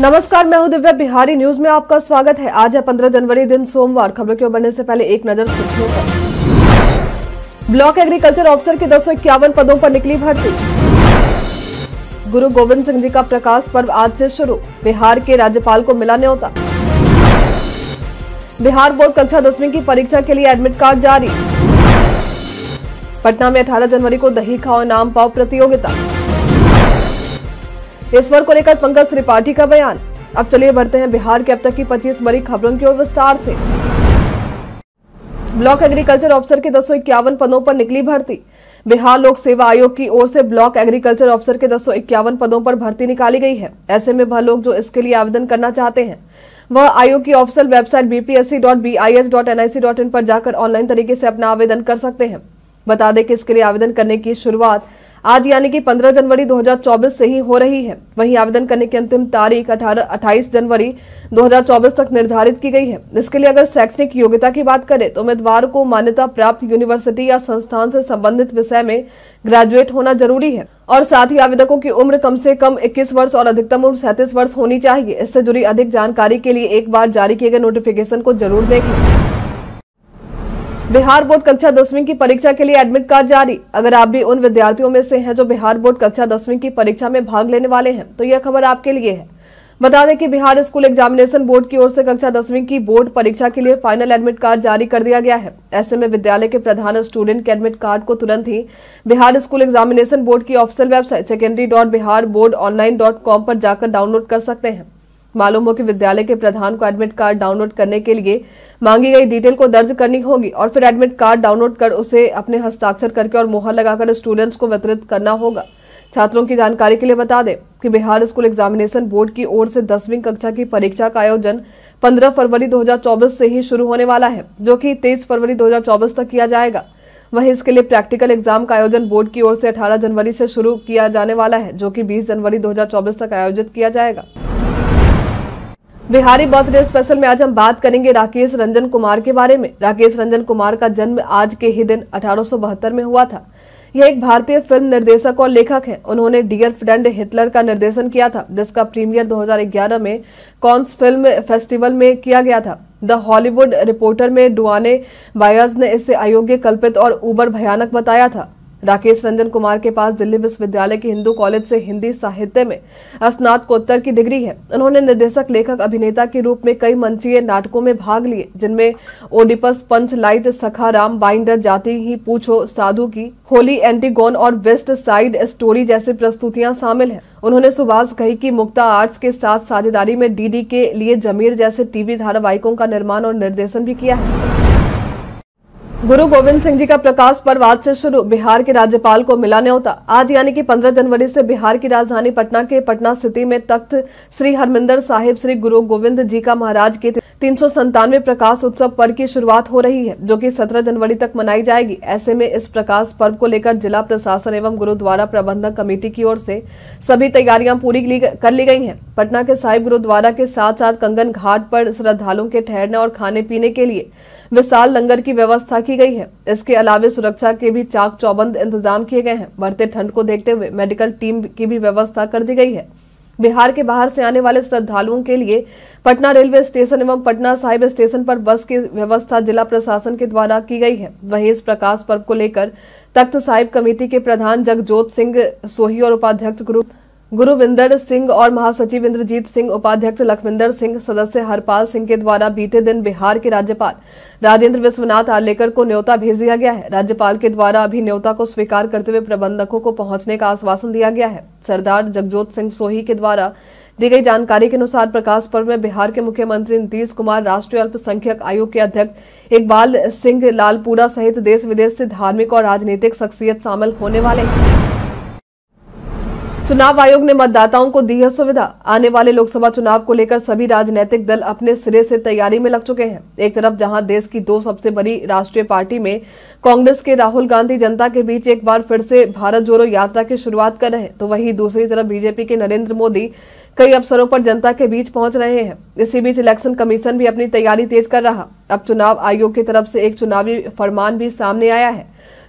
नमस्कार मैं हूं दिव्या बिहारी न्यूज में आपका स्वागत है आज है 15 जनवरी दिन सोमवार खबरों की ओर बढ़ने से पहले एक नजर सुर्खियों पर ब्लॉक एग्रीकल्चर ऑफिसर के दस पदों पर निकली भर्ती गुरु गोविंद सिंह जी का प्रकाश पर्व आज से शुरू बिहार के राज्यपाल को मिला न्योता बिहार बोर्ड कक्षा दसवीं की परीक्षा के लिए एडमिट कार्ड जारी पटना में अठारह जनवरी को दही खाओ नाम पाओ प्रतियोगिता वर्ग को लेकर पंकज त्रिपाठी का बयान अब चलिए बढ़ते हैं बिहार के अब तक की पच्चीस बड़ी खबरों की ओर विस्तार से ब्लॉक एग्रीकल्चर ऑफिसर के दस पदों पर निकली भर्ती बिहार लोक सेवा आयोग की ओर से ब्लॉक एग्रीकल्चर ऑफिसर के दस पदों पर भर्ती निकाली गई है ऐसे में वह लोग जो इसके लिए आवेदन करना चाहते हैं वह आयोग की ऑफिसियल वेबसाइट बीपीएससी पर जाकर ऑनलाइन तरीके से अपना आवेदन कर सकते हैं बता दें कि इसके लिए आवेदन करने की शुरुआत आज यानी कि 15 जनवरी 2024 से ही हो रही है वहीं आवेदन करने की अंतिम तारीख अठारह 28 जनवरी 2024 तक निर्धारित की गई है इसके लिए अगर शैक्षणिक योग्यता की बात करें तो उम्मीदवार को मान्यता प्राप्त यूनिवर्सिटी या संस्थान से संबंधित विषय में ग्रेजुएट होना जरूरी है और साथ ही आवेदकों की उम्र कम से कम 21 वर्ष और अधिकतम उम्र सैंतीस वर्ष होनी चाहिए इससे जुड़ी अधिक जानकारी के लिए एक बार जारी किए गए नोटिफिकेशन को जरूर देखें बिहार बोर्ड कक्षा दसवीं की परीक्षा के लिए एडमिट कार्ड जारी अगर आप भी उन विद्यार्थियों में से हैं जो बिहार बोर्ड कक्षा दसवीं की परीक्षा में भाग लेने वाले हैं तो यह खबर आपके लिए है बता दें कि बिहार स्कूल एग्जामिनेशन बोर्ड की ओर से कक्षा दसवीं की बोर्ड परीक्षा के लिए फाइनल एडमिट कार्ड जारी कर दिया गया है ऐसे में विद्यालय के प्रधान स्टूडेंट के एडमिट कार्ड को तुरंत ही बिहार स्कूल एग्जामिनेशन बोर्ड की official website secondary dot Bihar board online dot com पर जाकर डाउनलोड कर सकते हैं मालूम हो कि विद्यालय के प्रधान को एडमिट कार्ड डाउनलोड करने के लिए मांगी गई डिटेल को दर्ज करनी होगी और फिर एडमिट कार्ड डाउनलोड कर उसे अपने हस्ताक्षर करके और मोहर लगाकर स्टूडेंट्स को वितरित करना होगा छात्रों की जानकारी के लिए बता दें कि बिहार स्कूल एग्जामिनेशन बोर्ड की ओर से दसवीं कक्षा की परीक्षा का आयोजन 15 फरवरी 2024 से ही शुरू होने वाला है जो कि 23 फरवरी 2024 तक किया जाएगा वहीं इसके लिए प्रैक्टिकल एग्जाम का आयोजन बोर्ड की ओर से 18 जनवरी से शुरू किया जाने वाला है जो कि 20 जनवरी 2024 तक आयोजित किया जाएगा बिहारी बर्थडे स्पेशल में आज हम बात करेंगे राकेश रंजन कुमार के बारे में राकेश रंजन कुमार का जन्म आज के ही दिन अठारह में हुआ था यह एक भारतीय फिल्म निर्देशक और लेखक हैं। उन्होंने डियर फ्रेंड हिटलर का निर्देशन किया था जिसका प्रीमियर 2011 में कॉन्स फिल्म फेस्टिवल में किया गया था द हॉलीवुड रिपोर्टर में डुआने बायर्स ने इसे अयोग्य कल्पित और उबर भयानक बताया था राकेश रंजन कुमार के पास दिल्ली विश्वविद्यालय के हिंदू कॉलेज से हिंदी साहित्य में स्नातकोत्तर की डिग्री है उन्होंने निर्देशक लेखक अभिनेता के रूप में कई मंचीय नाटकों में भाग लिए जिनमें ओडिपस पंच लाइट सखा राम बाइंडर जाति ही पूछो साधु की होली एंटीगोन और वेस्ट साइड स्टोरी जैसी प्रस्तुतियां शामिल है उन्होंने सुभाष कही की मुक्ता आर्ट्स के साथ साझेदारी में डीडी के लिए जमीर जैसे टीवी धारावाहिकों का निर्माण और निर्देशन भी किया है गुरु गोविंद सिंह जी का प्रकाश पर्व आज से शुरू बिहार के राज्यपाल को मिला न्योता आज यानी कि 15 जनवरी से बिहार की राजधानी पटना के पटना सिटी में तख्त श्री हरमिंदर साहिब श्री गुरु गोविंद जी का महाराज के तीन प्रकाश उत्सव पर्व की शुरुआत हो रही है जो कि 17 जनवरी तक मनाई जाएगी ऐसे में इस प्रकाश पर्व को लेकर जिला प्रशासन एवं गुरुद्वारा प्रबंधक कमेटी की ओर से सभी तैयारियां पूरी कर ली गई हैं पटना के साहिब गुरुद्वारा के साथ साथ कंगन घाट पर श्रद्धालुओं के ठहरने और खाने पीने के लिए विशाल लंगर की व्यवस्था की गई है इसके अलावे सुरक्षा के भी चाक चौबंद इंतजाम किए गए हैं बढ़ते ठंड को देखते हुए मेडिकल टीम की भी व्यवस्था कर दी गई है बिहार के बाहर से आने वाले श्रद्धालुओं के लिए पटना रेलवे स्टेशन एवं पटना साहिब स्टेशन पर बस की व्यवस्था जिला प्रशासन के द्वारा की गई है वहीं इस प्रकाश पर्व को लेकर तख्त साहिब कमेटी के प्रधान जगजोत सिंह सोही और उपाध्यक्ष ग्रुप गुरुविंदर सिंह और महासचिव इंद्रजीत सिंह उपाध्यक्ष लखविंदर सिंह सदस्य हरपाल सिंह के द्वारा बीते दिन बिहार के राज्यपाल राजेंद्र विश्वनाथ आर्लेकर को न्योता भेज दिया गया है राज्यपाल के द्वारा अभी न्योता को स्वीकार करते हुए प्रबंधकों को पहुंचने का आश्वासन दिया गया है सरदार जगजोत सिंह सोही के द्वारा दी गई जानकारी के अनुसार प्रकाश पर्व में बिहार के मुख्यमंत्री नीतीश कुमार राष्ट्रीय अल्पसंख्यक आयोग के अध्यक्ष इकबाल सिंह लालपुरा सहित देश विदेश से धार्मिक और राजनीतिक शख्सियत शामिल होने वाले हैं चुनाव आयोग ने मतदाताओं को दी है सुविधा आने वाले लोकसभा चुनाव को लेकर सभी राजनीतिक दल अपने सिरे से तैयारी में लग चुके हैं एक तरफ जहां देश की दो सबसे बड़ी राष्ट्रीय पार्टी में कांग्रेस के राहुल गांधी जनता के बीच एक बार फिर से भारत जोड़ो यात्रा की शुरुआत कर रहे हैं तो वहीं दूसरी तरफ बीजेपी के नरेंद्र मोदी कई अवसरों पर जनता के बीच पहुंच रहे हैं इसी बीच इलेक्शन कमीशन भी अपनी तैयारी तेज कर रहा अब चुनाव आयोग की तरफ से एक चुनावी फरमान भी सामने आया है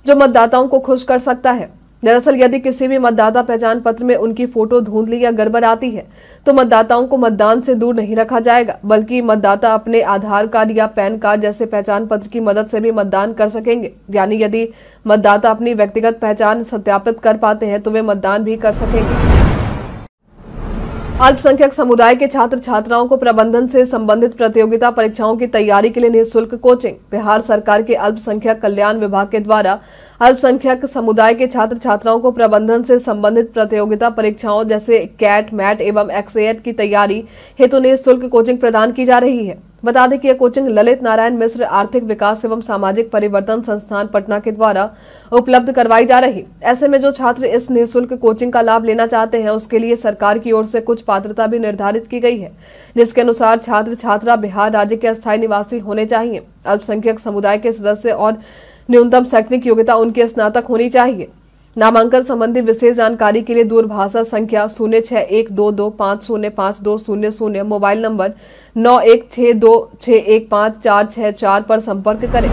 जो मतदाताओं को खुश कर सकता है दरअसल यदि किसी भी मतदाता पहचान पत्र में उनकी फोटो धुंधली या गड़बड़ आती है तो मतदाताओं को मतदान से दूर नहीं रखा जाएगा बल्कि मतदाता अपने आधार कार्ड या पैन कार्ड जैसे पहचान पत्र की मदद से भी मतदान कर सकेंगे यानी यदि मतदाता अपनी व्यक्तिगत पहचान सत्यापित कर पाते हैं तो वे मतदान भी कर सकेंगे अल्पसंख्यक समुदाय के छात्र छात्राओं को प्रबंधन से संबंधित प्रतियोगिता परीक्षाओं की तैयारी के लिए निःशुल्क कोचिंग बिहार सरकार के अल्पसंख्यक कल्याण विभाग के द्वारा अल्पसंख्यक समुदाय के छात्र छात्राओं को प्रबंधन से संबंधित प्रतियोगिता परीक्षाओं जैसे कैट मैट एवं एक्सएट की तैयारी हेतु निःशुल्क कोचिंग प्रदान की जा रही है बता दें कि यह कोचिंग ललित नारायण मिश्र आर्थिक विकास एवं सामाजिक परिवर्तन संस्थान पटना के द्वारा उपलब्ध करवाई जा रही ऐसे में जो छात्र इस निःशुल्क कोचिंग का लाभ लेना चाहते हैं उसके लिए सरकार की ओर से कुछ पात्रता भी निर्धारित की गई है जिसके अनुसार छात्र छात्रा बिहार राज्य के अस्थायी निवासी होने चाहिए अल्पसंख्यक समुदाय के सदस्य और न्यूनतम शैक्षणिक योग्यता उनकी स्नातक होनी चाहिए नामांकन संबंधी विशेष जानकारी के लिए दूरभाषा संख्या शून्य छह एक दो दो पाँच शून्य पाँच दो शून्य शून्य मोबाइल नंबर नौ एक छः दो छः एक पाँच चार छः चार पर संपर्क करें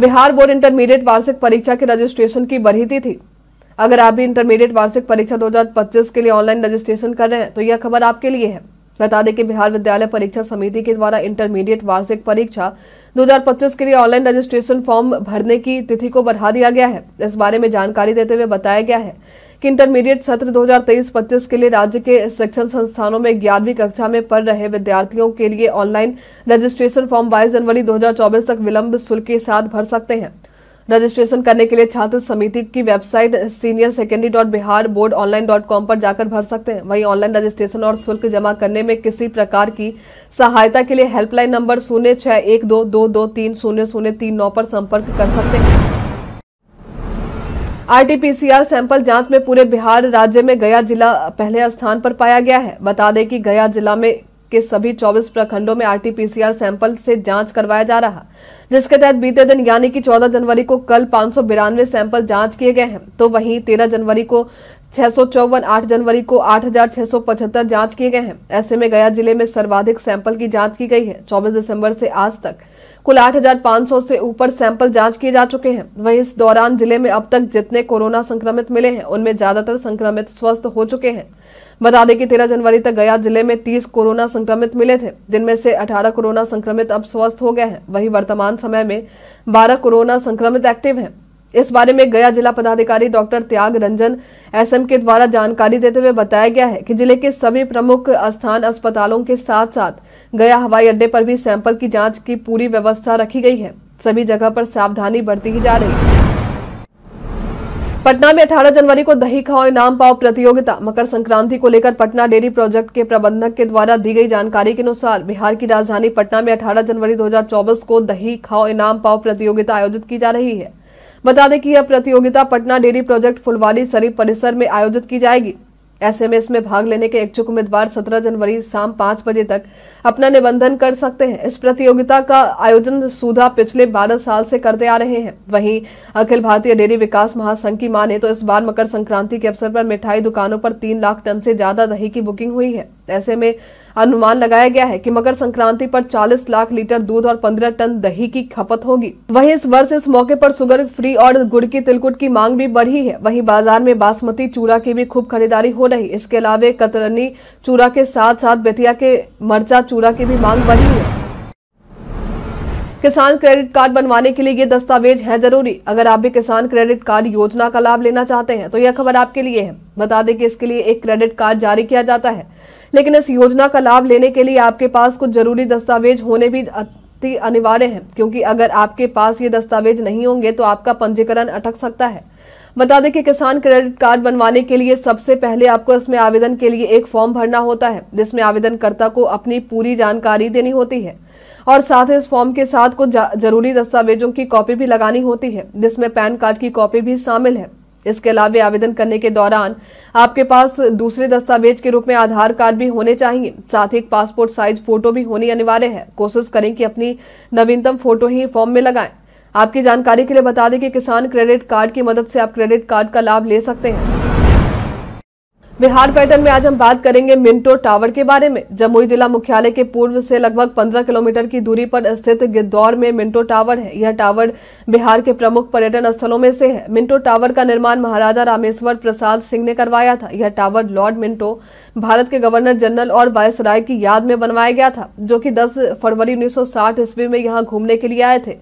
बिहार बोर्ड इंटरमीडिएट वार्षिक परीक्षा के रजिस्ट्रेशन की बढ़ी थी अगर आप भी इंटरमीडिएट वार्षिक परीक्षा 2025 के लिए ऑनलाइन रजिस्ट्रेशन कर रहे हैं तो यह खबर आपके लिए है बता दें कि बिहार विद्यालय परीक्षा समिति के द्वारा इंटरमीडिएट वार्षिक परीक्षा 2025 के लिए ऑनलाइन रजिस्ट्रेशन फॉर्म भरने की तिथि को बढ़ा दिया गया है इस बारे में जानकारी देते हुए बताया गया है कि इंटरमीडिएट सत्र 2023-25 के लिए राज्य के शिक्षण संस्थानों में ग्यारहवीं कक्षा में पढ़ रहे विद्यार्थियों के लिए ऑनलाइन रजिस्ट्रेशन फॉर्म 22 जनवरी 2024 तक विलंब शुल्क के साथ भर सकते हैं रजिस्ट्रेशन करने के लिए छात्र समिति की website senior secondary dot Bihar board online dot com पर जाकर भर सकते हैं वहीं ऑनलाइन रजिस्ट्रेशन और शुल्क जमा करने में किसी प्रकार की सहायता के लिए हेल्पलाइन नंबर शून्य छह एक दो दो दो तीन शून्य शून्य तीन नौ पर संपर्क कर सकते हैं आरटीपीसीआर सैंपल जांच में पूरे बिहार राज्य में गया जिला पहले स्थान पर पाया गया है बता दें कि गया जिला में के सभी 24 प्रखंडों में आरटीपीसीआर सैंपल से जांच करवाया जा रहा जिसके तहत बीते दिन यानी कि 14 जनवरी को कल पाँच सैंपल जांच किए गए हैं तो वहीं 13 जनवरी को छह सौ चौवन आठ जनवरी को आठ हजार छह सौ पचहत्तर जाँच किए गए हैं ऐसे में गया जिले में सर्वाधिक सैंपल की जाँच की गई है चौबीस दिसम्बर से आज तक कुल 8,500 से ऊपर सैंपल जांच किए जा चुके हैं वहीं इस दौरान जिले में अब तक जितने कोरोना संक्रमित मिले हैं उनमें ज्यादातर संक्रमित स्वस्थ हो चुके हैं बता दें कि 13 जनवरी तक गया जिले में 30 कोरोना संक्रमित मिले थे जिनमें से 18 कोरोना संक्रमित अब स्वस्थ हो गए हैं वहीं वर्तमान समय में 12 कोरोना संक्रमित एक्टिव हैं इस बारे में गया जिला पदाधिकारी डॉक्टर त्याग रंजन एसएम के द्वारा जानकारी देते हुए बताया गया है कि जिले के सभी प्रमुख स्थान अस्पतालों के साथ साथ गया हवाई अड्डे पर भी सैंपल की जांच की पूरी व्यवस्था रखी गई है सभी जगह पर सावधानी बरती ही जा रही है पटना में 18 जनवरी को दही खाओ इनाम पाओ प्रतियोगिता मकर संक्रांति को लेकर पटना डेयरी प्रोजेक्ट के प्रबंधक के द्वारा दी गई जानकारी के अनुसार बिहार की राजधानी पटना में 18 जनवरी 2024 को दही खाओ इनाम पाओ प्रतियोगिता आयोजित की जा रही है बता दें कि यह प्रतियोगिता पटना डेयरी प्रोजेक्ट फुलवाली सरीफ परिसर में आयोजित की जाएगी ऐसे में इसमें भाग लेने के इच्छुक उम्मीदवार 17 जनवरी शाम पांच बजे तक अपना निबंधन कर सकते हैं इस प्रतियोगिता का आयोजन सुधा पिछले 12 साल से करते आ रहे हैं वहीं अखिल भारतीय डेयरी विकास महासंघ की माने तो इस बार मकर संक्रांति के अवसर पर मिठाई दुकानों पर तीन लाख टन से ज्यादा दही की बुकिंग हुई है ऐसे में अनुमान लगाया गया है कि मकर संक्रांति पर 40 लाख लीटर दूध और 15 टन दही की खपत होगी वहीं इस वर्ष इस मौके पर सुगर फ्री और गुड़ की तिलकुट की मांग भी बढ़ी है वहीं बाजार में बासमती चूरा की भी खूब खरीदारी हो रही इसके अलावा कतरनी चूरा के साथ साथ बेतिया के मरचा चूरा की भी मांग बढ़ी है किसान क्रेडिट कार्ड बनवाने के लिए ये दस्तावेज है जरूरी अगर आप भी किसान क्रेडिट कार्ड योजना का लाभ लेना चाहते हैं तो यह खबर आपके लिए है बता दें कि इसके लिए एक क्रेडिट कार्ड जारी किया जाता है लेकिन इस योजना का लाभ लेने के लिए आपके पास कुछ जरूरी दस्तावेज होने भी अति अनिवार्य है क्योंकि अगर आपके पास ये दस्तावेज नहीं होंगे तो आपका पंजीकरण अटक सकता है बता दें कि किसान क्रेडिट कार्ड बनवाने के लिए सबसे पहले आपको इसमें आवेदन के लिए एक फॉर्म भरना होता है जिसमें आवेदनकर्ता को अपनी पूरी जानकारी देनी होती है और साथ ही इस फॉर्म के साथ कुछ जरूरी दस्तावेजों की कॉपी भी लगानी होती है जिसमें पैन कार्ड की कॉपी भी शामिल है इसके अलावा आवेदन करने के दौरान आपके पास दूसरे दस्तावेज के रूप में आधार कार्ड भी होने चाहिए साथ ही एक पासपोर्ट साइज फोटो भी होनी अनिवार्य है कोशिश करें कि अपनी नवीनतम फोटो ही फॉर्म में लगाएं आपकी जानकारी के लिए बता दें कि किसान क्रेडिट कार्ड की मदद से आप क्रेडिट कार्ड का लाभ ले सकते हैं बिहार पैटर्न में आज हम बात करेंगे मिंटो टावर के बारे में जमुई जिला मुख्यालय के पूर्व से लगभग 15 किलोमीटर की दूरी पर स्थित गिद्दौर में मिंटो टावर है यह टावर बिहार के प्रमुख पर्यटन स्थलों में से है मिंटो टावर का निर्माण महाराजा रामेश्वर प्रसाद सिंह ने करवाया था यह टावर लॉर्ड मिंटो भारत के गवर्नर जनरल और वायसराय की याद में बनवाया गया था जो की दस फरवरी उन्नीस ईस्वी में यहाँ घूमने के लिए आए थे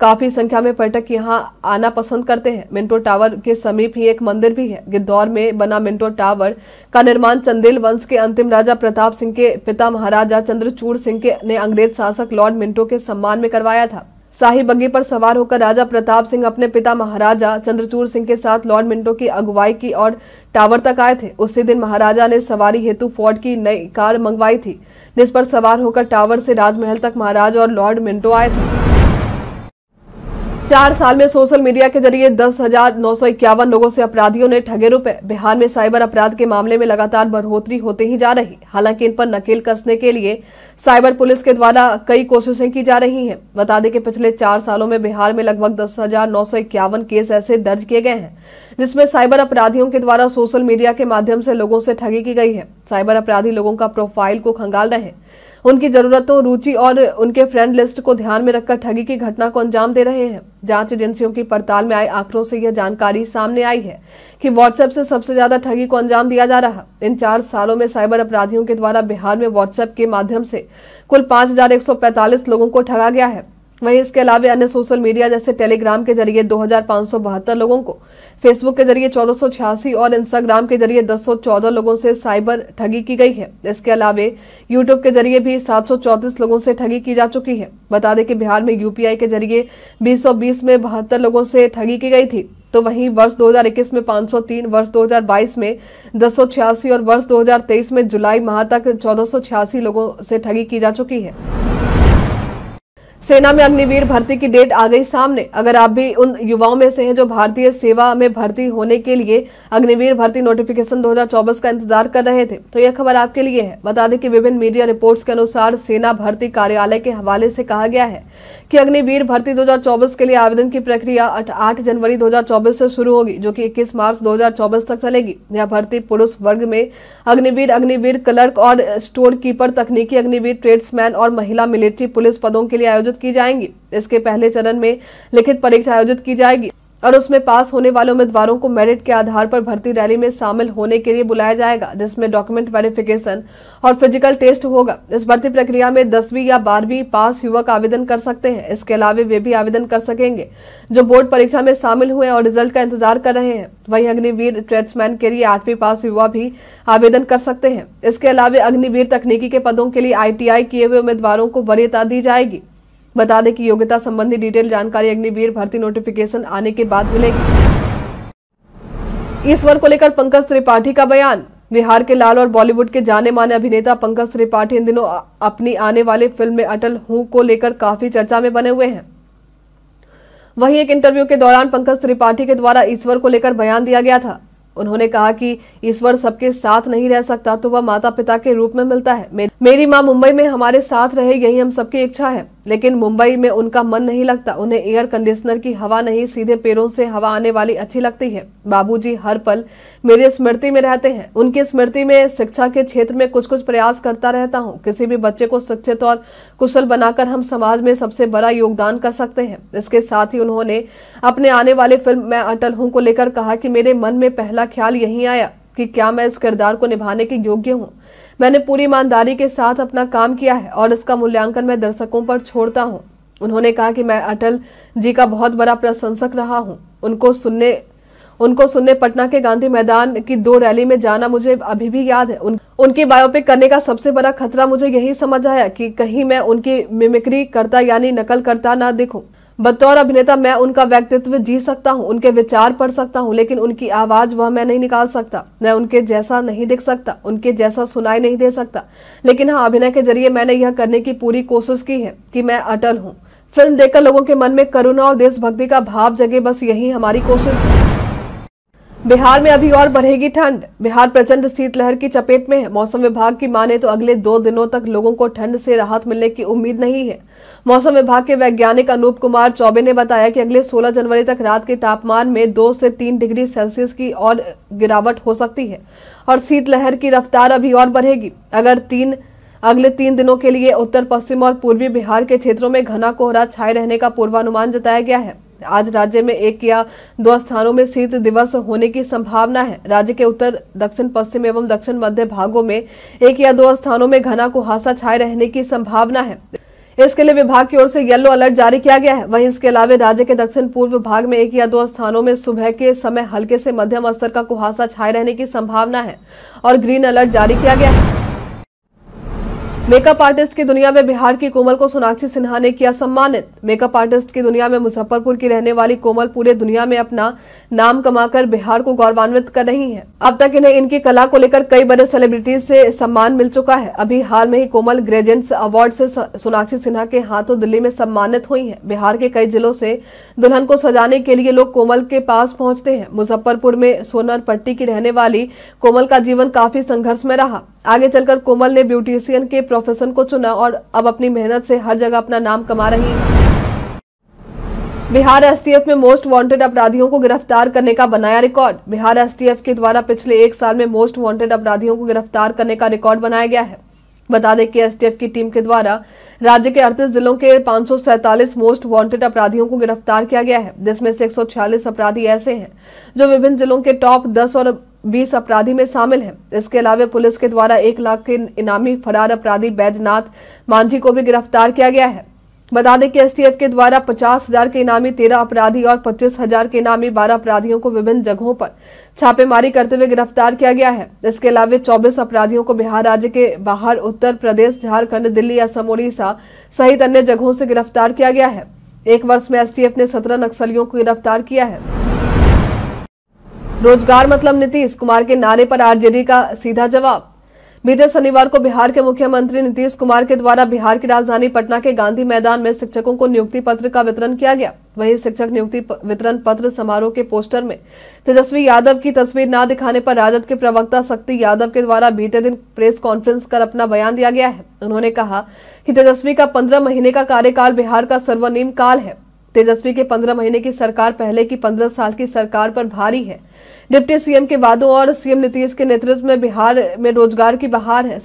काफी संख्या में पर्यटक यहाँ आना पसंद करते हैं मिंटो टावर के समीप ही एक मंदिर भी है गिद्धौर में बना मिंटो टावर का निर्माण चंदेल वंश के अंतिम राजा प्रताप सिंह के पिता महाराजा चंद्रचूड़ सिंह के ने अंग्रेज शासक लॉर्ड मिंटो के सम्मान में करवाया था शाही बग्गी पर सवार होकर राजा प्रताप सिंह अपने पिता महाराजा चंद्रचूड़ सिंह के साथ लॉर्ड मिंटो की अगुवाई की और टावर तक आए थे उसी दिन महाराजा ने सवारी हेतु फोर्ट की नई कार मंगवाई थी जिस पर सवार होकर टावर से राजमहल तक महाराजा और लॉर्ड मिंटो आए थे चार साल में सोशल मीडिया के जरिए दस हजार नौ सौ इक्यावन लोगों से अपराधियों ने ठगे रुपए बिहार में साइबर अपराध के मामले में लगातार बढ़ोतरी होते ही जा रही हालांकि इन पर नकेल कसने के लिए साइबर पुलिस के द्वारा कई कोशिशें की जा रही हैं बता दें कि पिछले चार सालों में बिहार में लगभग दस हजार नौ सौ इक्यावन केस ऐसे दर्ज किए गए हैं जिसमें साइबर अपराधियों के द्वारा सोशल मीडिया के माध्यम से लोगों से ठगी की गई है साइबर अपराधी लोगों का प्रोफाइल को खंगाल रहे हैं उनकी जरूरतों रुचि और उनके फ्रेंड लिस्ट को ध्यान में रखकर ठगी की घटना को अंजाम दे रहे हैं जांच एजेंसियों की पड़ताल में आए आंकड़ों से यह जानकारी सामने आई है कि व्हाट्सएप से सबसे ज्यादा ठगी को अंजाम दिया जा रहा इन चार सालों में साइबर अपराधियों के द्वारा बिहार में व्हाट्सएप के माध्यम से कुल पांच लोगों को ठगा गया है वहीं इसके अलावा अन्य सोशल मीडिया जैसे टेलीग्राम के जरिए दो लोगों को फेसबुक के जरिए चौदह और इंस्टाग्राम के जरिए 1014 लोगों से साइबर ठगी की गई है इसके अलावे यूट्यूब के जरिए भी 734 लोगों से ठगी की जा चुकी है बता दें कि बिहार में यूपीआई के जरिए बीस में बहत्तर लोगों से ठगी की गई थी तो वहीं वर्ष 2021 में 503, वर्ष 2022 में दस और वर्ष 2023 में जुलाई माह तक चौदह लोगों से ठगी की जा चुकी है सेना में अग्निवीर भर्ती की डेट आ गई सामने अगर आप भी उन युवाओं में से हैं जो भारतीय सेवा में भर्ती होने के लिए अग्निवीर भर्ती नोटिफिकेशन 2024 का इंतजार कर रहे थे तो यह खबर आपके लिए है बता दें कि विभिन्न मीडिया रिपोर्ट्स के अनुसार सेना भर्ती कार्यालय के हवाले से कहा गया है कि अग्निवीर भर्ती दो के लिए आवेदन की प्रक्रिया आठ जनवरी दो से शुरू होगी जो की इक्कीस मार्च दो तक चलेगी यह भर्ती पुरुष वर्ग में अग्निवीर अग्निवीर क्लर्क और स्टोर कीपर तकनीकी अग्निवीर ट्रेड्समैन और महिला मिलिट्री पुलिस पदों के लिए आयोजित आयोजित की जाएंगी इसके पहले चरण में लिखित परीक्षा आयोजित की जाएगी और उसमें पास होने वाले उम्मीदवारों को मेरिट के आधार पर भर्ती रैली में शामिल होने के लिए बुलाया जाएगा जिसमें डॉक्यूमेंट वेरिफिकेशन और फिजिकल टेस्ट होगा इस भर्ती प्रक्रिया में दसवीं या बारहवीं पास युवक आवेदन कर सकते हैं इसके अलावा वे भी आवेदन कर सकेंगे जो बोर्ड परीक्षा में शामिल हुए और रिजल्ट का इंतजार कर रहे हैं वही अग्निवीर ट्रेड्समैन के लिए आठवीं पास युवा भी आवेदन कर सकते हैं इसके अलावा अग्निवीर तकनीकी के पदों के लिए आईटीआई किए हुए उम्मीदवारों को वरीयता दी जाएगी बता दें कि योग्यता संबंधी डिटेल जानकारी अग्निवीर भर्ती नोटिफिकेशन आने के बाद मिलेगी इस वर्ग को लेकर पंकज त्रिपाठी का बयान बिहार के लाल और बॉलीवुड के जाने माने अभिनेता पंकज त्रिपाठी इन दिनों अपनी आने वाली फिल्म में अटल हूं को लेकर काफी चर्चा में बने हुए हैं वहीं एक इंटरव्यू के दौरान पंकज त्रिपाठी के द्वारा ईश्वर को लेकर बयान दिया गया था उन्होंने कहा कि ईश्वर सबके साथ नहीं रह सकता तो वह माता पिता के रूप में मिलता है मेरी माँ मुंबई में हमारे साथ रहे यही हम सबकी इच्छा है लेकिन मुंबई में उनका मन नहीं लगता उन्हें एयर कंडीशनर की हवा नहीं सीधे पेड़ों से हवा आने वाली अच्छी लगती है बाबूजी हर पल मेरी स्मृति में रहते हैं उनकी स्मृति में शिक्षा के क्षेत्र में कुछ कुछ प्रयास करता रहता हूँ किसी भी बच्चे को शिक्षित और कुशल बनाकर हम समाज में सबसे बड़ा योगदान कर सकते हैं इसके साथ ही उन्होंने अपने आने वाले फिल्म मैं अटल हूँ को लेकर कहा कि मेरे मन में पहला ख्याल यही आया कि क्या मैं इस किरदार को निभाने के योग्य हूँ मैंने पूरी ईमानदारी के साथ अपना काम किया है और इसका मूल्यांकन मैं दर्शकों पर छोड़ता हूँ उन्होंने कहा कि मैं अटल जी का बहुत बड़ा प्रशंसक रहा हूँ उनको सुनने उनको सुनने पटना के गांधी मैदान की दो रैली में जाना मुझे अभी भी याद है उन, उनकी बायोपिक करने का सबसे बड़ा खतरा मुझे यही समझ आया कि कहीं मैं उनकी मिमिक्री करता यानी नकल करता ना दिखूं बतौर अभिनेता मैं उनका व्यक्तित्व जी सकता हूँ उनके विचार पढ़ सकता हूँ लेकिन उनकी आवाज वह मैं नहीं निकाल सकता मैं उनके जैसा नहीं दिख सकता उनके जैसा सुनाई नहीं दे सकता लेकिन हाँ अभिनय के जरिए मैंने यह करने की पूरी कोशिश की है कि मैं अटल हूँ फिल्म देखकर लोगों के मन में करुणा और देशभक्ति का भाव जगे बस यही हमारी कोशिश है बिहार में अभी और बढ़ेगी ठंड बिहार प्रचंड शीतलहर की चपेट में है मौसम विभाग की माने तो अगले दो दिनों तक लोगों को ठंड से राहत मिलने की उम्मीद नहीं है मौसम विभाग के वैज्ञानिक अनूप कुमार चौबे ने बताया कि अगले 16 जनवरी तक रात के तापमान में दो से तीन डिग्री सेल्सियस की और गिरावट हो सकती है और शीतलहर की रफ्तार अभी और बढ़ेगी अगर तीन अगले तीन दिनों के लिए उत्तर पश्चिम और पूर्वी बिहार के क्षेत्रों में घना कोहरा छाए रहने का पूर्वानुमान जताया गया है आज राज्य में एक या दो स्थानों में शीत दिवस होने की संभावना है राज्य के उत्तर दक्षिण पश्चिम एवं दक्षिण मध्य भागों में एक या दो स्थानों में घना कुहासा छाये रहने की संभावना है इसके लिए विभाग की ओर से येलो अलर्ट जारी किया गया है वहीं इसके अलावा राज्य के दक्षिण पूर्व भाग में एक या दो स्थानों में सुबह के समय हल्के से मध्यम स्तर का कुहासा छाये रहने की संभावना है और ग्रीन अलर्ट जारी किया गया है मेकअप आर्टिस्ट की दुनिया में बिहार की कोमल को सोनाक्षी सिन्हा ने किया सम्मानित मेकअप आर्टिस्ट की दुनिया में मुजफ्फरपुर की रहने वाली कोमल पूरे दुनिया में अपना नाम कमाकर बिहार को गौरवान्वित कर रही हैं। अब तक इन्हें इनकी कला को लेकर कई बड़े सेलिब्रिटीज से सम्मान मिल चुका है अभी हाल में ही कोमल ग्रेजेंट्स अवार्ड से सोनाक्षी सिन्हा के हाथों दिल्ली में सम्मानित हुई है बिहार के कई जिलों से दुल्हन को सजाने के लिए लोग कोमल के पास पहुंचते हैं मुजफ्फरपुर में सोनर पट्टी की रहने वाली कोमल का जीवन काफी संघर्ष में रहा आगे चलकर कोमल ने ब्यूटिशियन के प्रोफेशन को चुना और अब अपनी मेहनत से हर जगह अपना नाम कमा रही हैं बिहार एसटीएफ में मोस्ट वांटेड अपराधियों को गिरफ्तार करने का बनाया रिकॉर्ड बिहार एसटीएफ के द्वारा पिछले एक साल में मोस्ट वांटेड अपराधियों को गिरफ्तार करने का रिकॉर्ड बनाया गया है बता दें कि एसटीएफ की टीम के द्वारा राज्य के अड़तीस जिलों के पांच मोस्ट वांटेड अपराधियों को गिरफ्तार किया गया है जिसमें से एक अपराधी ऐसे हैं जो विभिन्न जिलों के टॉप दस और बीस अपराधी में शामिल हैं इसके अलावा पुलिस के द्वारा एक लाख के इनामी फरार अपराधी बैजनाथ मांझी को भी गिरफ्तार किया गया है बता दें कि एसटीएफ के द्वारा पचास हजार के इनामी तेरह अपराधी और पच्चीस हजार के इनामी बारह अपराधियों को विभिन्न जगहों पर छापेमारी करते हुए गिरफ्तार किया गया है इसके अलावा चौबीस अपराधियों को बिहार राज्य के बाहर उत्तर प्रदेश झारखंड दिल्ली असम उड़ीसा सहित अन्य जगहों से गिरफ्तार किया गया है एक वर्ष में एसटीएफ ने सत्रह नक्सलियों को गिरफ्तार किया है रोजगार मतलब नीतीश कुमार के नारे पर आरजेडी का सीधा जवाब बीते शनिवार को बिहार के मुख्यमंत्री नीतीश कुमार के द्वारा बिहार की राजधानी पटना के गांधी मैदान में शिक्षकों को नियुक्ति पत्र का वितरण किया गया वहीं शिक्षक नियुक्ति वितरण पत्र समारोह के पोस्टर में तेजस्वी यादव की तस्वीर न दिखाने पर राजद के प्रवक्ता शक्ति यादव के द्वारा बीते दिन प्रेस कॉन्फ्रेंस कर अपना बयान दिया गया है उन्होंने कहा कि तेजस्वी का पंद्रह महीने का कार्यकाल बिहार का सर्वनिम्न काल है तेजस्वी के पंद्रह महीने की सरकार पहले की पंद्रह साल की सरकार पर भारी है डिप्टी सीएम के वादों और सीएम नीतीश के नेतृत्व में बिहार में रोजगार की बहार है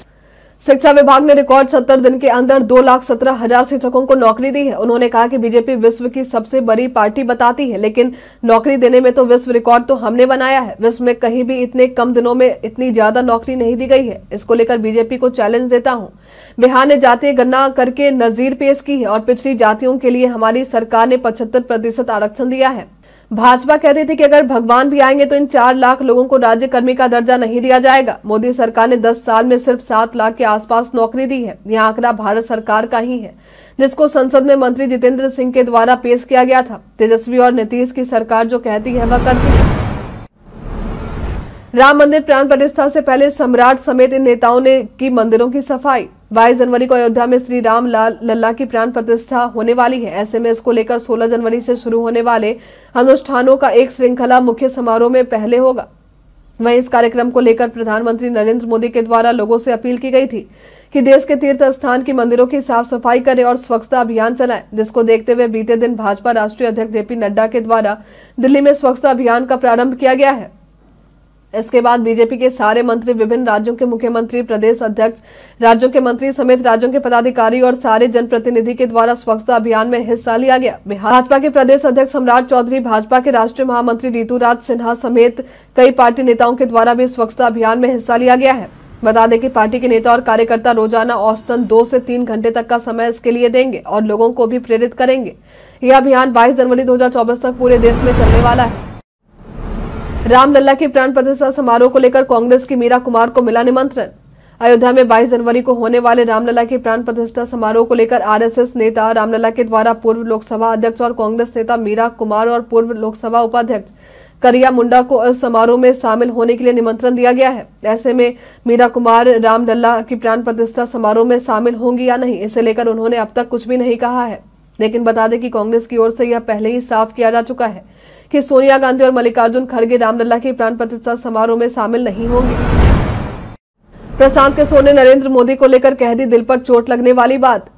शिक्षा विभाग ने रिकॉर्ड सत्तर दिन के अंदर दो लाख सत्रह हजार शिक्षकों को नौकरी दी है उन्होंने कहा कि बीजेपी विश्व की सबसे बड़ी पार्टी बताती है लेकिन नौकरी देने में तो विश्व रिकॉर्ड तो हमने बनाया है विश्व में कहीं भी इतने कम दिनों में इतनी ज्यादा नौकरी नहीं दी गई है इसको लेकर बीजेपी को चैलेंज देता हूँ बिहार ने जातीय गन्ना करके नजीर पेश की है और पिछड़ी जातियों के लिए हमारी सरकार ने पचहत्तर प्रतिशत आरक्षण दिया है भाजपा कहती थी कि अगर भगवान भी आएंगे तो इन चार लाख लोगों को राज्य कर्मी का दर्जा नहीं दिया जाएगा मोदी सरकार ने दस साल में सिर्फ सात लाख के आसपास नौकरी दी है यह आंकड़ा भारत सरकार का ही है जिसको संसद में मंत्री जितेंद्र सिंह के द्वारा पेश किया गया था तेजस्वी और नीतीश की सरकार जो कहती है वह करती है राम मंदिर प्राण प्रतिष्ठा से पहले सम्राट समेत इन नेताओं ने की मंदिरों की सफाई 22 जनवरी को अयोध्या में श्री राम लाल लल्ला की प्राण प्रतिष्ठा होने वाली है ऐसे में इसको लेकर 16 जनवरी से शुरू होने वाले अनुष्ठानों का एक श्रृंखला मुख्य समारोह में पहले होगा वहीं इस कार्यक्रम को लेकर प्रधानमंत्री नरेंद्र मोदी के द्वारा लोगों से अपील की गई थी कि देश के तीर्थ स्थान की मंदिरों की साफ सफाई करें और स्वच्छता अभियान चलाएं जिसको देखते हुए बीते दिन भाजपा राष्ट्रीय अध्यक्ष जेपी नड्डा के द्वारा दिल्ली में स्वच्छता अभियान का प्रारंभ किया गया है इसके बाद बीजेपी के सारे मंत्री विभिन्न राज्यों के मुख्यमंत्री प्रदेश अध्यक्ष राज्यों के मंत्री समेत राज्यों के पदाधिकारी और सारे जनप्रतिनिधि के द्वारा स्वच्छता अभियान में हिस्सा लिया गया भाजपा के प्रदेश अध्यक्ष सम्राट चौधरी भाजपा के राष्ट्रीय महामंत्री राज सिन्हा समेत कई पार्टी नेताओं के द्वारा भी स्वच्छता अभियान में हिस्सा लिया गया है बता दें कि पार्टी के नेता और कार्यकर्ता रोजाना औसतन दो से तीन घंटे तक का समय इसके लिए देंगे और लोगों को भी प्रेरित करेंगे यह अभियान 22 जनवरी 2024 तक पूरे देश में चलने वाला है रामलला की प्राण प्रतिष्ठा समारोह को लेकर कांग्रेस की मीरा कुमार को मिला निमंत्रण अयोध्या में 22 जनवरी को होने वाले रामलला की प्राण प्रतिष्ठा समारोह को लेकर आरएसएस नेता रामलला के द्वारा पूर्व लोकसभा अध्यक्ष और कांग्रेस नेता मीरा कुमार और पूर्व लोकसभा उपाध्यक्ष करिया मुंडा को इस समारोह में शामिल होने के लिए निमंत्रण दिया गया है ऐसे में मीरा कुमार रामलला की प्राण प्रतिष्ठा समारोह में शामिल होंगी या नहीं इसे लेकर उन्होंने अब तक कुछ भी नहीं कहा है लेकिन बता दें कि कांग्रेस की ओर से यह पहले ही साफ किया जा चुका है कि सोनिया गांधी और मल्लिकार्जुन खड़गे रामलला के प्राण प्रतिष्ठा समारोह में शामिल नहीं होंगे प्रशांत किशोर ने नरेंद्र मोदी को लेकर कह दी दिल पर चोट लगने वाली बात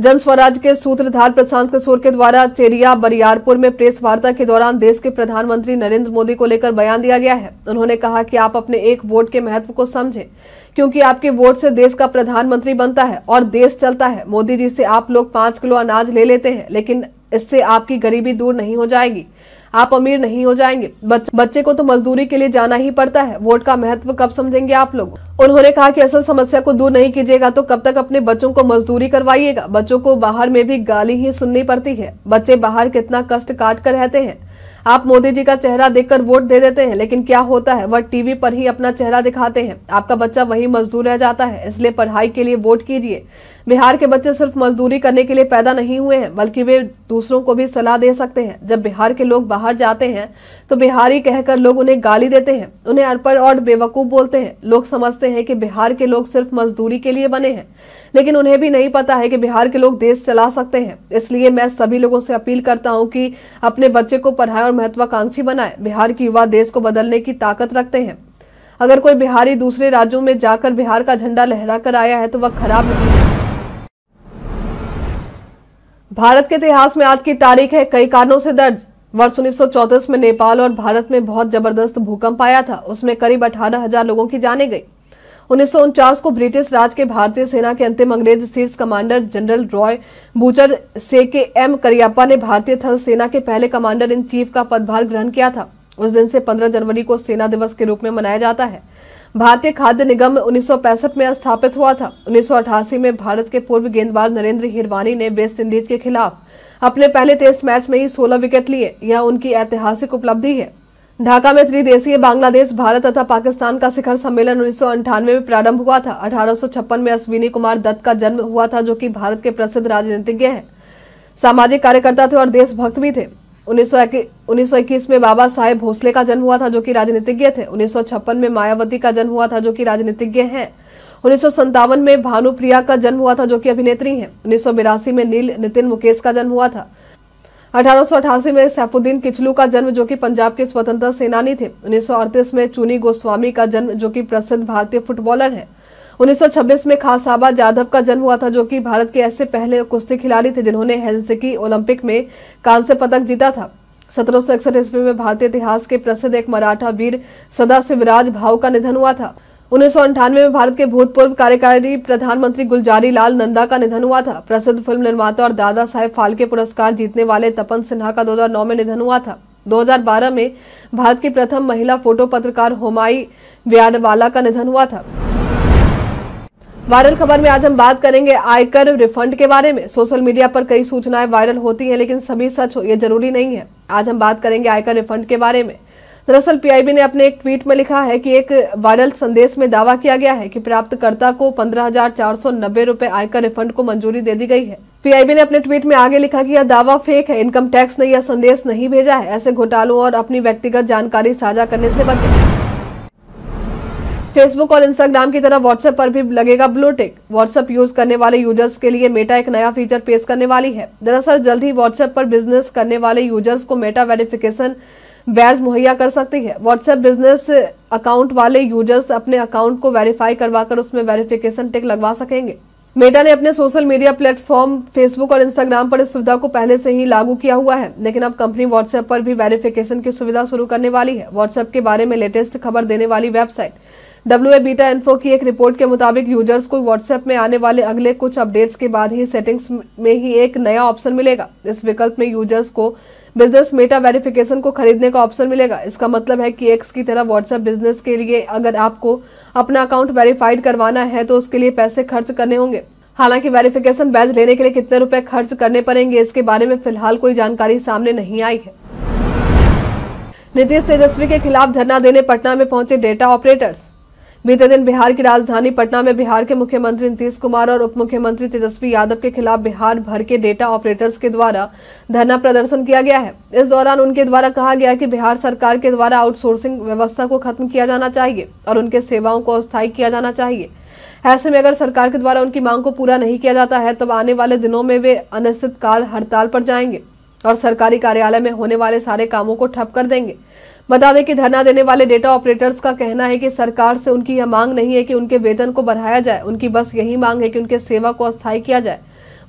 जन स्वराज के सूत्रधार प्रशांत किशोर के द्वारा चेरिया बरियारपुर में प्रेस वार्ता के दौरान देश के प्रधानमंत्री नरेंद्र मोदी को लेकर बयान दिया गया है उन्होंने कहा कि आप अपने एक वोट के महत्व को समझें क्योंकि आपके वोट से देश का प्रधानमंत्री बनता है और देश चलता है मोदी जी से आप लोग पांच किलो अनाज ले लेते हैं लेकिन इससे आपकी गरीबी दूर नहीं हो जाएगी आप अमीर नहीं हो जाएंगे बच, बच्चे को तो मजदूरी के लिए जाना ही पड़ता है वोट का महत्व कब समझेंगे आप लोग उन्होंने कहा कि असल समस्या को दूर नहीं कीजिएगा तो कब तक अपने बच्चों को मजदूरी करवाइएगा बच्चों को बाहर में भी गाली ही सुननी पड़ती है बच्चे बाहर कितना कष्ट काट कर रहते हैं आप मोदी जी का चेहरा देखकर वोट दे देते हैं लेकिन क्या होता है वह टीवी पर ही अपना चेहरा दिखाते हैं आपका बच्चा वही मजदूर रह जाता है इसलिए पढ़ाई के लिए वोट कीजिए बिहार के बच्चे सिर्फ मजदूरी करने के लिए पैदा नहीं हुए हैं बल्कि वे दूसरों को भी सलाह दे सकते हैं जब बिहार के लोग बाहर जाते हैं तो बिहारी कहकर लोग उन्हें गाली देते हैं उन्हें अनपढ़ और बेवकूफ बोलते हैं लोग समझते हैं कि बिहार के लोग सिर्फ मजदूरी के लिए बने हैं लेकिन उन्हें भी नहीं पता है कि बिहार के लोग देश चला सकते हैं इसलिए मैं सभी लोगों से अपील करता हूं कि अपने बच्चे को पढ़ाए और महत्वाकांक्षी बनाए बिहार के युवा देश को बदलने की ताकत रखते हैं अगर कोई बिहारी दूसरे राज्यों में जाकर बिहार का झंडा लहरा कर आया है तो वह खराब नहीं भारत के इतिहास में आज की तारीख है कई कारणों से दर्ज वर्ष उन्नीस में नेपाल और भारत में बहुत जबरदस्त भूकंप आया था उसमें करीब अठारह हजार लोगों की जाने गई उन्नीस को ब्रिटिश राज के भारतीय सेना के अंतिम अंग्रेज शीर्ष कमांडर जनरल रॉय बूचर से के एम करियप्पा ने भारतीय थल सेना के पहले कमांडर इन चीफ का पदभार ग्रहण किया था उस दिन से 15 जनवरी को सेना दिवस के रूप में मनाया जाता है भारतीय खाद्य निगम उन्नीस में स्थापित हुआ था उन्नीस में भारत के पूर्व गेंदबाज नरेंद्र हिरवानी ने वेस्ट इंडीज के खिलाफ अपने पहले टेस्ट मैच में ही 16 विकेट लिए यह उनकी ऐतिहासिक उपलब्धि है ढाका में त्रिदेशीय बांग्लादेश भारत तथा पाकिस्तान का शिखर सम्मेलन उन्नीस में प्रारंभ हुआ था अठारह में अश्विनी कुमार दत्त का जन्म हुआ था जो कि भारत के प्रसिद्ध राजनीतिज्ञ है सामाजिक कार्यकर्ता थे और देशभक्त भी थे उन्नीस में बाबा साहेब भोसले का जन्म हुआ था जो कि राजनीतिज्ञ थे उन्नीस में मायावती का जन्म हुआ था जो कि राजनीतिज्ञ हैं उन्नीस में भानुप्रिया का जन्म हुआ था जो कि अभिनेत्री हैं उन्नीस में नील नितिन मुकेश का जन्म हुआ था अठारह में सैफुद्दीन किचलू का जन्म जो कि पंजाब के स्वतंत्रता सेनानी थे उन्नीस में चुनी गोस्वामी का जन्म जो कि प्रसिद्ध भारतीय फुटबॉलर है 1926 में खास साहबा जाधव का जन्म हुआ था जो कि भारत के ऐसे पहले कुश्ती खिलाड़ी थे जिन्होंने हेलसिकी ओलंपिक में कांस्य पदक जीता था सत्रह ईस्वी में भारतीय इतिहास के प्रसिद्ध एक मराठा वीर सदा शिवराज भाव का निधन हुआ था उन्नीस में भारत के भूतपूर्व कार्यकारी प्रधानमंत्री गुलजारी लाल नंदा का निधन हुआ था प्रसिद्ध फिल्म निर्माता और दादा साहेब फाल्के पुरस्कार जीतने वाले तपन सिन्हा का 2009 में निधन हुआ था 2012 में भारत की प्रथम महिला फोटो पत्रकार होमाई व्यारवाला का निधन हुआ था वायरल खबर में आज हम बात करेंगे आयकर रिफंड के बारे में सोशल मीडिया पर कई सूचनाएं वायरल होती हैं लेकिन सभी सच हो ये जरूरी नहीं है आज हम बात करेंगे आयकर रिफंड के बारे में दरअसल पीआईबी ने अपने एक ट्वीट में लिखा है कि एक वायरल संदेश में दावा किया गया है कि प्राप्तकर्ता को पंद्रह हजार चार सौ नब्बे रूपए आयकर रिफंड को मंजूरी दे दी गई है पीआईबी ने अपने ट्वीट में आगे लिखा कि यह दावा फेक है इनकम टैक्स ने यह संदेश नहीं भेजा है ऐसे घोटालों और अपनी व्यक्तिगत जानकारी साझा करने से बचे फेसबुक और इंस्टाग्राम की तरह व्हाट्सएप पर भी लगेगा ब्लू टिक व्हाट्सएप यूज करने वाले यूजर्स के लिए मेटा एक नया फीचर पेश करने वाली है दरअसल जल्द ही व्हाट्सएप पर बिजनेस करने वाले यूजर्स को मेटा वेरिफिकेशन बैज मुहैया कर सकती है व्हाट्सएप बिजनेस अकाउंट वाले यूजर्स अपने अकाउंट को वेरीफाई करवाकर उसमें वेरिफिकेशन टिक लगवा सकेंगे मेटा ने अपने सोशल मीडिया प्लेटफॉर्म फेसबुक और इंस्टाग्राम पर इस सुविधा को पहले से ही लागू किया हुआ है लेकिन अब कंपनी व्हाट्सएप पर भी वेरिफिकेशन की सुविधा शुरू करने वाली है व्हाट्सएप के बारे में लेटेस्ट खबर देने वाली वेबसाइट डब्ल्यू बीटा इन्फो की एक रिपोर्ट के मुताबिक यूजर्स को व्हाट्सएप में आने वाले अगले कुछ अपडेट्स के बाद ही सेटिंग्स में ही एक नया ऑप्शन मिलेगा इस विकल्प में यूजर्स को बिजनेस मेटा वेरिफिकेशन को खरीदने का ऑप्शन मिलेगा इसका मतलब है कि एक्स की तरह व्हाट्सएप बिजनेस के लिए अगर आपको अपना अकाउंट वेरीफाइड करवाना है तो उसके लिए पैसे खर्च करने होंगे हालांकि वेरिफिकेशन बैज लेने के लिए कितने रुपए खर्च करने पड़ेंगे इसके बारे में फिलहाल कोई जानकारी सामने नहीं आई है नीतीश तेजस्वी के खिलाफ धरना देने पटना में पहुंचे डेटा ऑपरेटर्स बीते दिन बिहार की राजधानी पटना में बिहार के मुख्यमंत्री नीतीश कुमार और उप मुख्यमंत्री तेजस्वी यादव के खिलाफ बिहार भर के डेटा ऑपरेटर्स के द्वारा धरना प्रदर्शन किया गया है इस दौरान उनके द्वारा कहा गया कि बिहार सरकार के द्वारा आउटसोर्सिंग व्यवस्था को खत्म किया जाना चाहिए और उनके सेवाओं को अस्थायी किया जाना चाहिए ऐसे में अगर सरकार के द्वारा उनकी मांग को पूरा नहीं किया जाता है तो आने वाले दिनों में वे अनिश्चितकाल हड़ताल पर जाएंगे और सरकारी कार्यालय में होने वाले सारे कामों को ठप कर देंगे बता दें कि धरना देने वाले डेटा ऑपरेटर्स का कहना है कि सरकार से उनकी यह मांग नहीं है कि उनके वेतन को बढ़ाया जाए उनकी बस यही मांग है कि उनके सेवा को अस्थायी किया जाए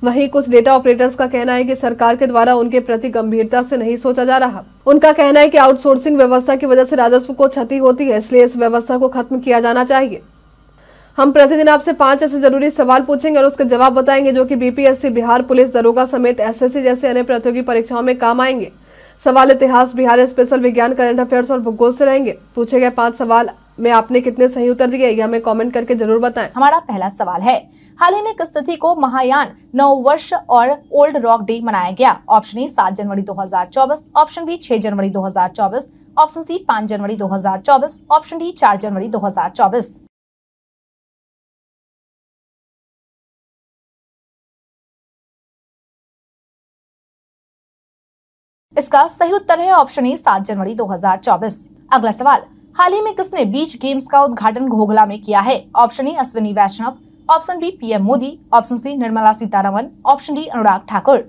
वहीं कुछ डेटा ऑपरेटर्स का कहना है कि सरकार के द्वारा उनके प्रति गंभीरता से नहीं सोचा जा रहा उनका कहना है कि आउटसोर्सिंग व्यवस्था की वजह से राजस्व को क्षति होती है इसलिए इस व्यवस्था को खत्म किया जाना चाहिए हम प्रतिदिन आपसे पांच ऐसे जरूरी सवाल पूछेंगे और उसके जवाब बताएंगे जो कि बीपीएससी बिहार पुलिस दरोगा समेत एसएससी जैसे अन्य प्रतियोगी परीक्षाओं में काम आएंगे सवाल इतिहास बिहार स्पेशल विज्ञान करंट अफेयर्स और भूगोल से रहेंगे पूछे गए पांच सवाल में आपने कितने सही उत्तर दिए ये हमें कमेंट करके जरूर बताएं हमारा पहला सवाल है हाल ही में किस तिथि को महायान नव वर्ष और ओल्ड रॉक डे मनाया गया ऑप्शन ए सात जनवरी चौबीस ऑप्शन बी छह जनवरी चौबीस ऑप्शन सी पाँच जनवरी चौबीस ऑप्शन डी चार जनवरी चौबीस इसका सही उत्तर है ऑप्शन ए सात जनवरी 2024। अगला सवाल हाल ही में किसने बीच गेम्स का उद्घाटन घोघला में किया है option A Ashwini Vaishnaw option B PM Modi option C Nirmala Sitharaman option D Anurag Thakur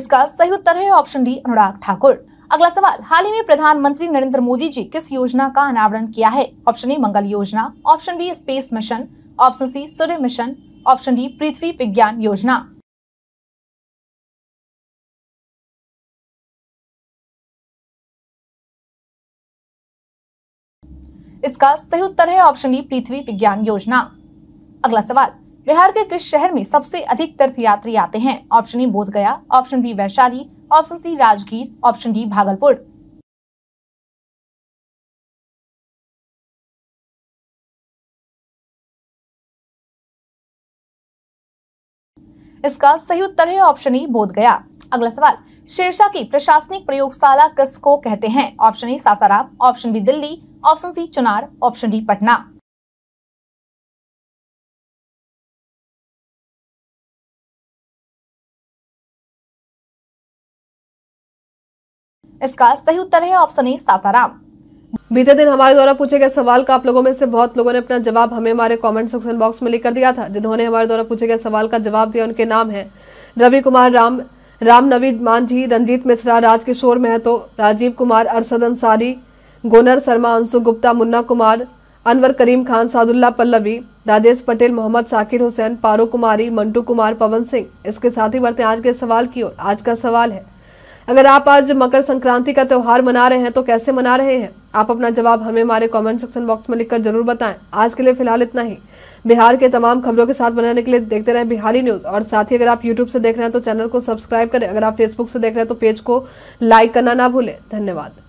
इसका सही उत्तर है ऑप्शन डी अनुराग ठाकुर अगला सवाल हाल ही में प्रधानमंत्री नरेंद्र मोदी जी किस योजना का अनावरण किया है ऑप्शन ए मंगल योजना option B space mission option C सूर्य मिशन ऑप्शन डी पृथ्वी विज्ञान योजना इसका सही उत्तर है ऑप्शन डी पृथ्वी विज्ञान योजना अगला सवाल बिहार के किस शहर में सबसे अधिक तीर्थयात्री आते हैं option A Bodhgaya option B Vaishali option C Rajgir option D Bhagalpur इसका सही उत्तर है ऑप्शन ई बोध गया अगला सवाल शेरशाह की प्रशासनिक प्रयोगशाला किसको कहते हैं option A Sasaram option B Delhi option C Chunar option D Patna इसका सही उत्तर है ऑप्शन ए सासाराम बीते दिन हमारे द्वारा पूछे गए सवाल का आप लोगों में से बहुत लोगों ने अपना जवाब हमें हमारे कमेंट सेक्शन बॉक्स में लिखकर दिया था जिन्होंने हमारे द्वारा पूछे गए सवाल का जवाब दिया उनके नाम है रवि कुमार राम राम नवीद मांझी रंजीत मिश्रा राजकिशोर महतो राजीव कुमार अरसद अंसारी गोनर शर्मा अंशु गुप्ता मुन्ना कुमार अनवर करीम खान सादुल्ला पल्लवी राजेश पटेल मोहम्मद साकिर हुसैन पारो कुमारी मंटू कुमार पवन सिंह इसके साथ ही बढ़ते आज के सवाल की ओर आज का सवाल है अगर आप आज मकर संक्रांति का त्यौहार मना रहे हैं तो कैसे मना रहे हैं आप अपना जवाब हमें हमारे कमेंट सेक्शन बॉक्स में लिखकर जरूर बताएं आज के लिए फिलहाल इतना ही बिहार के तमाम खबरों के साथ बनाने के लिए देखते रहें बिहारी न्यूज और साथ ही अगर आप यूट्यूब से देख रहे हैं तो चैनल को सब्सक्राइब करें अगर आप फेसबुक से देख रहे हैं तो पेज को लाइक करना ना भूलें धन्यवाद